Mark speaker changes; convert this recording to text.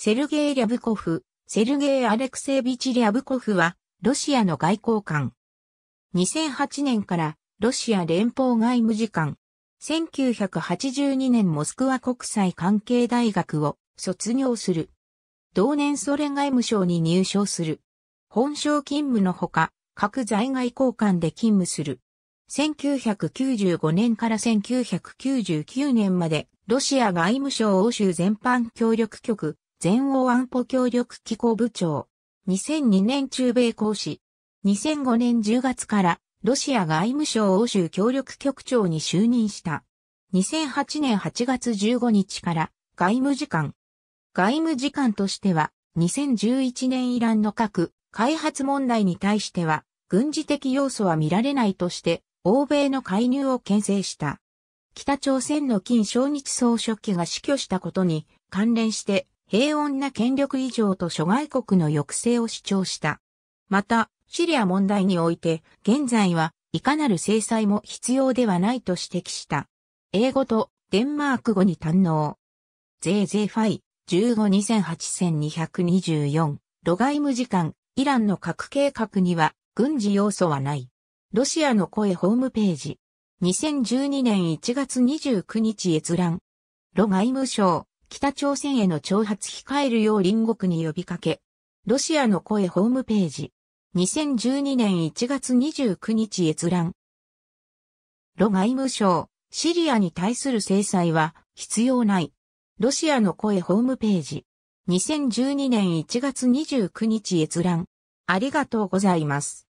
Speaker 1: セルゲイ・リャブコフ、セルゲイ・アレクセービチ・リャブコフは、ロシアの外
Speaker 2: 交官。2008年から、ロシア連邦外務次官。1982年モスクワ国際関係大学を卒業する。同年ソ連外務省に入省する。本省勤務のほか、各在外交官で勤務する。1995年から1999年まで、ロシア外務省欧州全般協力局、全欧安保協力機構部長。2002年中米講師。2005年10月からロシア外務省欧州協力局長に就任した。2008年8月15日から外務次官。外務次官としては2011年イランの核開発問題に対しては軍事的要素は見られないとして欧米の介入を牽制した。北朝鮮の金正日総書記が死去したことに関連して平穏な権力以上と諸外国の抑制を主張した。また、シリア問題において、現在はいかなる制裁も必要ではないと指摘した。英語とデンマーク語に堪能。ゼーゼーファイ、1 5 2 8 2 2 4ロガイム時間、イランの核計画には軍事要素はない。ロシアの声ホームページ。2012年1月29日閲覧。ロ外務省、北朝鮮への挑発控えるよう隣国に呼びかけ、ロシアの声ホームページ、2012年1月29日閲覧。ロ外務省、シリアに対する制裁は必要ない。ロシアの声ホームページ、
Speaker 1: 2012年1月29日閲覧。ありがとうございます。